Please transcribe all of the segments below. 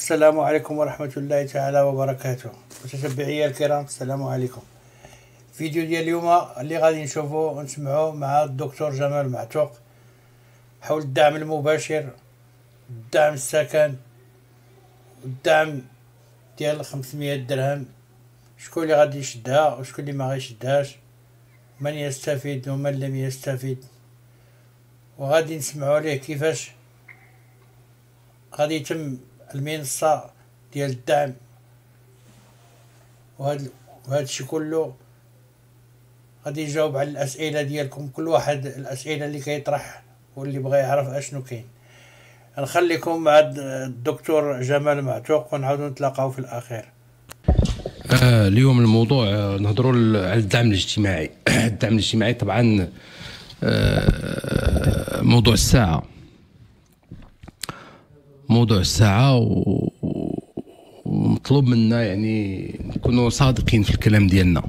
السلام عليكم ورحمة الله تعالى وبركاته متتبعي الكرام السلام عليكم الفيديو ديال اليوم اللي غادي نشوفو ونسمعو مع الدكتور جمال معتوق حول الدعم المباشر الدعم السكن الدعم ديال 500 درهم شكون اللي غادي يشدها وشكون اللي ما غيشدهاش من يستفيد ومن لم يستفيد وغادي نسمعو ليه كيفاش غادي يتم المنصة ديال الدعم وهاد وهذا الشيء كله غادي نجاوب على الاسئله ديالكم كل واحد الاسئله اللي كيطرح واللي بغى يعرف اشنو كاين نخليكم مع الدكتور جمال معتوق ونعاودو نتلاقاو في الاخير آه اليوم الموضوع آه، نهضروا على الدعم الاجتماعي الدعم الاجتماعي طبعا آه، موضوع الساعه موضوع الساعه و... ومطلوب منا يعني نكونوا صادقين في الكلام ديالنا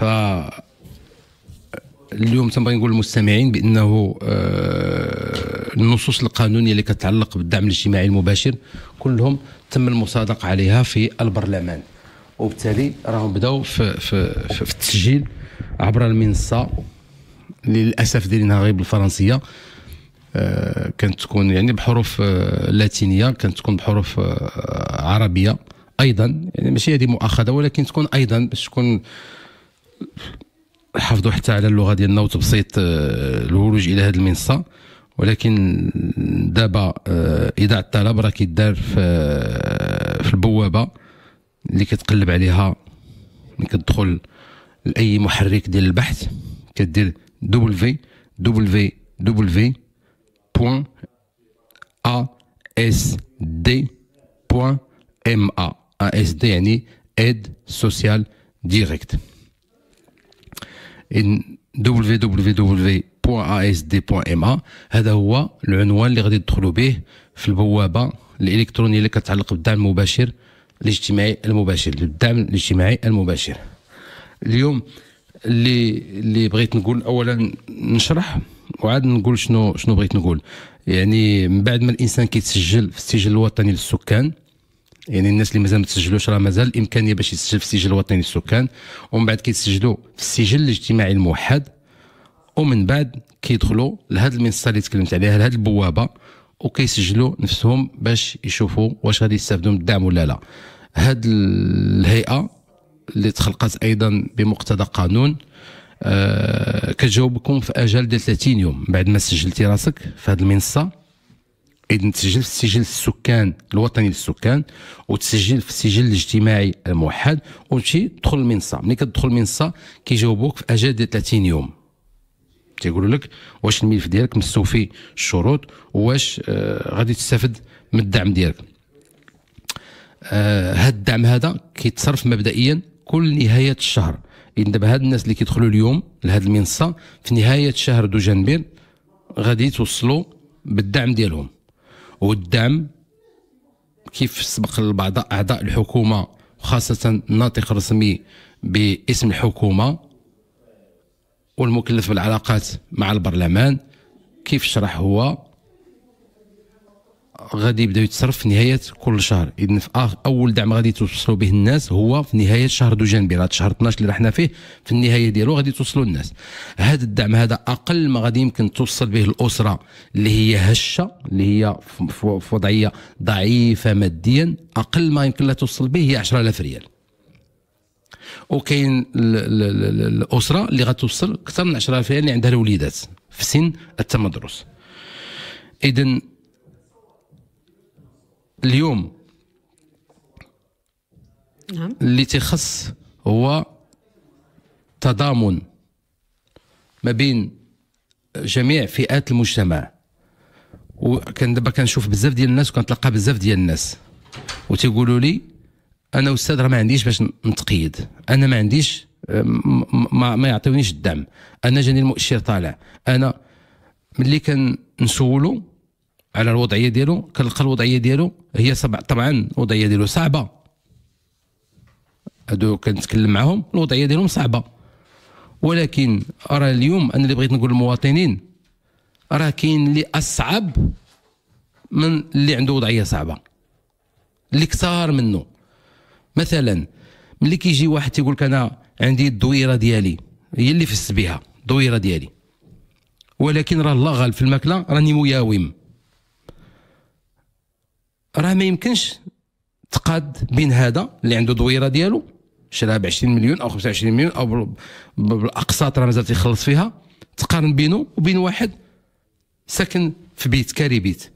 ف اليوم تنبغي نقول للمستمعين بانه آه، النصوص القانونيه اللي كتعلق بالدعم الاجتماعي المباشر كلهم تم المصادقه عليها في البرلمان وبالتالي راهم بداو في, في, في, في التسجيل عبر المنصه للاسف دايرينها غير بالفرنسيه آه، كانت تكون يعني بحروف آه، لاتينيه كانت تكون بحروف آه، عربيه ايضا يعني ماشي هذه مؤاخذه ولكن تكون ايضا باش تكون حافظوا حتى على اللغه ديالنا وتبسيط الولوج الى هذه المنصه ولكن دابا ايداع الطلب راه كيدار في في البوابه اللي كتقلب عليها ملي كتدخل لاي محرك ديال البحث كدير دبليو دبليو دبليو www.asd.ma. ASD يعني aide sociale directe www.asd.ma هذا هو العنوان اللي غادي تدخلوا به في البوابه الالكترونيه اللي كتعلق بالدعم المباشر الاجتماعي المباشر الدعم الاجتماعي المباشر اليوم اللي اللي بغيت نقول اولا نشرح وعاد نقول شنو شنو بغيت نقول يعني من بعد ما الانسان كيتسجل في السجل الوطني للسكان يعني الناس اللي مازال ما تسجلوش راه مازال الامكانيه باش يسجل في السجل الوطني للسكان ومن بعد كيتسجلوا في السجل الاجتماعي الموحد ومن بعد كيدخلوا لهذا المنصه اللي تكلمت عليها لهاد البوابه وكيسجلوا نفسهم باش يشوفوا واش غادي يستافدوا من الدعم ولا لا هاد الهيئه اللي تخلقت ايضا بمقتضى قانون آه، كتجاوبكم في اجل ديال 30 يوم بعد ما سجلتي راسك في هذه المنصه اذا تسجل في السجل السكان الوطني للسكان وتسجل في السجل الاجتماعي الموحد وتمشي تدخل المنصه ملي كتدخل المنصه كيجاوبوك في اجل ديال 30 يوم تيقولوا لك واش الملف ديالك مستوفي الشروط واش آه غادي تستافد من الدعم ديالك هذا آه الدعم هذا كيتصرف مبدئيا كل نهايه الشهر اذا دابا هاد الناس اللي كيدخلوا اليوم لهاد المنصه في نهايه شهر دجنبير غادي توصلوا بالدعم ديالهم والدعم كيف سبق لبعض اعضاء الحكومه وخاصه الناطق الرسمي باسم الحكومه والمكلف بالعلاقات مع البرلمان كيف شرح هو غادي يبدا يتصرف في نهايه كل شهر اذا في آخ اول دعم غادي توصلوا به الناس هو في نهايه شهر دجنبر هذا شهر 12 اللي رحنا فيه في النهايه ديالو غادي توصلوا الناس هذا الدعم هذا اقل ما غادي يمكن توصل به الاسره اللي هي هشه اللي هي في وضعيه ضعيفه ماديا اقل ما يمكن لها توصل به هي 10000 ريال وكاين الاسره اللي غتوصل اكثر من 10000 ريال اللي عندها الوليدات في سن التمدرس اذا اليوم نعم اللي تيخص هو تضامن ما بين جميع فئات المجتمع وكان دابا كنشوف بزاف ديال الناس وكنتلقى بزاف ديال الناس وتيقولوا لي انا استاذ راه ما عنديش باش نتقيد انا ما عنديش ما, ما يعطيونيش الدعم انا جاني المؤشر طالع انا ملي كنسولو على الوضعيه ديالو كنلقى الوضعيه ديالو هي سبع طبعا الوضعيه ديالو صعبه هادو كنتكلم معاهم الوضعيه ديالهم صعبه ولكن راه اليوم انا اللي بغيت نقول للمواطنين راه كاين اللي اصعب من اللي عنده وضعيه صعبه اللي كثار منه مثلا ملي كيجي واحد تيقول لك انا عندي الدويره ديالي هي اللي فزت بها الدويره ديالي ولكن راه الله غالب في الماكله راني مياوم راه ما يمكنش تقاد بين هذا اللي عنده دويره ديالو شراها ب 20 مليون او 25 مليون او بالاقساط راه مازال تيخلص فيها تقارن بينه وبين واحد ساكن في بيت كاري بيت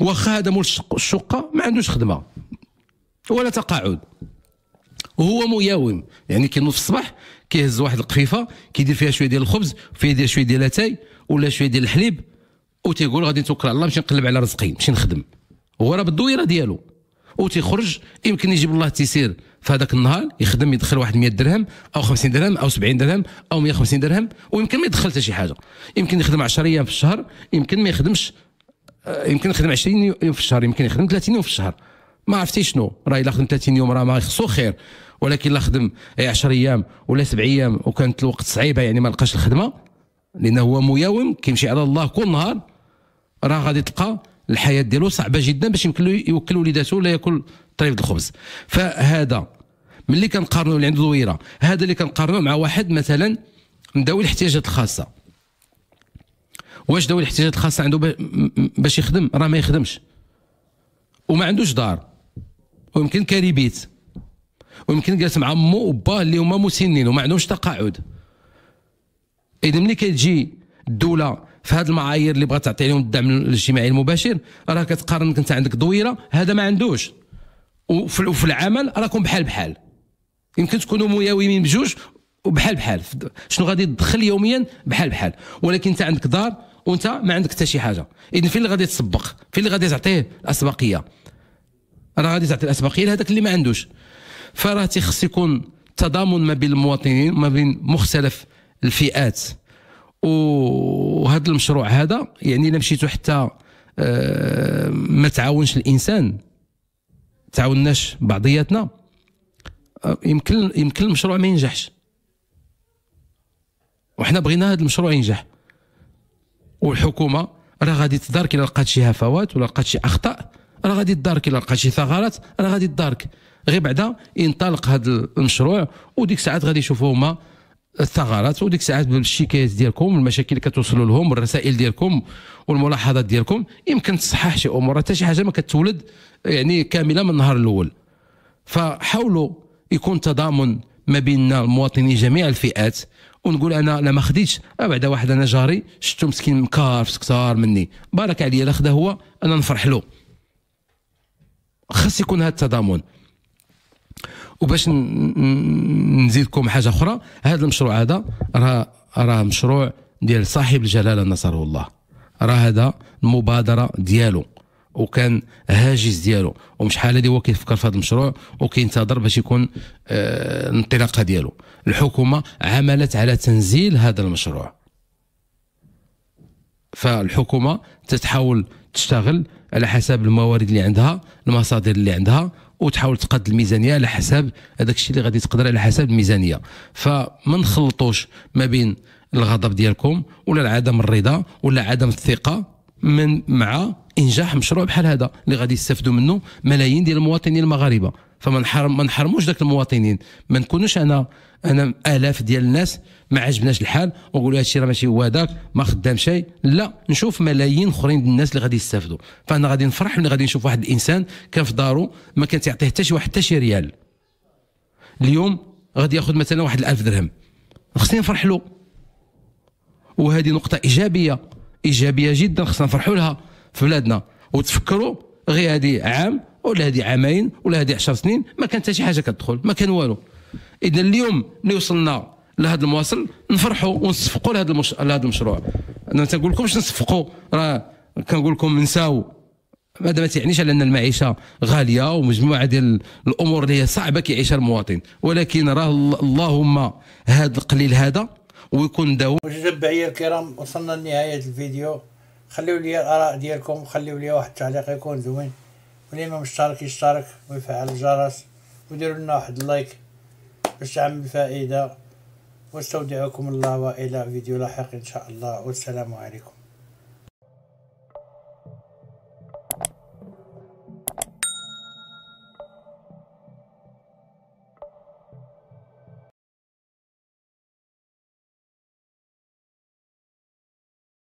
واخا هذا مول الشقه ما عندوش خدمه ولا تقاعد وهو مياوم يعني كينوض في الصباح كيهز واحد القفيفه كيدير فيها شويه ديال الخبز فيها ديال شويه ديال اتاي ولا شويه ديال الحليب وتيقول غادي نتوكل على الله باش نقلب على رزقي باش نخدم هو راه بالدويره ديالو وتيخرج يمكن يجيب الله التيسير في هذاك النهار يخدم يدخل واحد 100 درهم او 50 درهم او 70 درهم او 150 درهم ويمكن ما يدخل حتى شي حاجه يمكن يخدم 10 ايام في الشهر يمكن ما يخدمش آه، يمكن يخدم 20 يوم في الشهر يمكن يخدم 30 يوم في الشهر ما عرفتي شنو راه الا خدم 30 يوم راه ما يخصو خير ولكن لا خدم 10 إيه، ايام ولا 7 ايام وكانت الوقت صعيبه يعني ما لقاش الخدمه لانه هو مياوم كيمشي على الله كل نهار راه غادي تلقى الحياه ديالو صعبه جدا باش يمكن له يوكل وليداته ولا ياكل طريف الخبز فهذا ملي كنقارنوا اللي عنده دويره هذا اللي كنقارنوا مع واحد مثلا من الاحتياجات الخاصه واش ذوي الاحتياجات الخاصه عنده باش يخدم راه ما يخدمش وما عندوش دار ويمكن كاري بيت ويمكن جالس مع امه وباه اللي هما مسنين وما عندهمش تقاعد اذا ملي كتجي الدوله في هذه المعايير اللي بغات تعطي لهم الدعم الاجتماعي المباشر راه كتقارنك انت عندك دويره هذا ما عندوش وفي العمل راكم بحال بحال يمكن تكونوا مياومين بجوج وبحال بحال شنو غادي تدخل يوميا بحال بحال ولكن انت عندك دار وانت ما عندك حتى شي حاجه اذا فين اللي غادي تسبق فين اللي غادي تعطيه الاسبقيه راه غادي تعطي الاسبقيه لهذاك اللي ما عندوش فراه تيخص يكون تضامن ما بين المواطنين ما بين مختلف الفئات وهذا المشروع هذا يعني الا مشيتو حتى آه، ما تعاونش الانسان تعاوناش بعضياتنا آه، يمكن يمكن المشروع ما ينجحش وحنا بغينا هذا المشروع ينجح والحكومه راه غادي تدارك الا لقات شي هفوات ولا لقات شي اخطاء راه غادي تدارك الا لقات شي ثغرات راه غادي تدارك غير بعدا ينطلق هذا المشروع وديك الساعات غادي يشوفوا هما الثغرات وديك الساعات بالشكايات ديالكم والمشاكل اللي كتوصلوا لهم والرسائل ديالكم والملاحظات ديالكم يمكن تصحح شي امور حتى شي حاجه ما كتولد يعني كامله من النهار الاول فحاولوا يكون تضامن ما بيننا المواطنين جميع الفئات ونقول انا لا ما خديتش أه بعد واحد انا جاري شفتو مسكين مكار في سكتار مني بارك عليا لا خدا هو انا نفرح له خاص يكون هذا التضامن وباش نزيدكم حاجه اخرى هذا المشروع هذا راه راه مشروع ديال صاحب الجلاله نصره الله راه هذا المبادره ديالو وكان هاجس ديالو ومش حال هذه هو كيفكر في هذا المشروع وكينتظر باش يكون آه الانطلاقه ديالو الحكومه عملت على تنزيل هذا المشروع فالحكومه تتحاول تشتغل على حسب الموارد اللي عندها المصادر اللي عندها وتحاول تقاد الميزانيه على حساب هذاك الشيء اللي غادي تقدر على حساب الميزانيه فما نخلطوش ما بين الغضب ديالكم ولا عدم الرضا ولا عدم الثقه من مع انجاح مشروع بحال هذا اللي غادي يستافدوا منه ملايين ديال المواطنين المغاربه فما نحرم ما نحرموش ذاك المواطنين ما نكونوش انا انا الاف ديال الناس ما عجبناش الحال ونقولوا هادشي راه ماشي هو هذاك ما خدام شيء لا نشوف ملايين اخرين ديال الناس اللي غادي يستافدوا فانا غادي نفرح ملي غادي نشوف واحد الانسان كان في دارو ما كان تيعطيه حتى شي واحد حتى شي ريال اليوم غادي ياخذ مثلا واحد الألف درهم خصني نفرح له وهذه نقطه ايجابيه ايجابيه جدا خصنا نفرحوا لها في بلادنا وتفكروا غير هذه عام ولا هذه عامين ولا هذه 10 سنين ما كان حتى شي حاجه كتدخل ما كان والو اذا اليوم اللي وصلنا لهذا المواصل نفرحوا ونصفقوا لهذا المش... لهذا المشروع انا تنقول لكمش نصفقوا راه كنقول لكم نساو هذا ما تعنيش على ان المعيشه غاليه ومجموعه ديال الامور اللي هي صعبه كيعيشها المواطن ولكن راه اللهم هذا القليل هذا ويكون داو متتبعي الكرام وصلنا لنهايه الفيديو خليو لي الاراء ديالكم خليوا لي واحد التعليق يكون زوين واللي ما مشترك يشترك ويفعل الجرس وديروا لنا واحد اللايك باش تعمل فائده واستودعكم الله والى فيديو لاحق ان شاء الله والسلام عليكم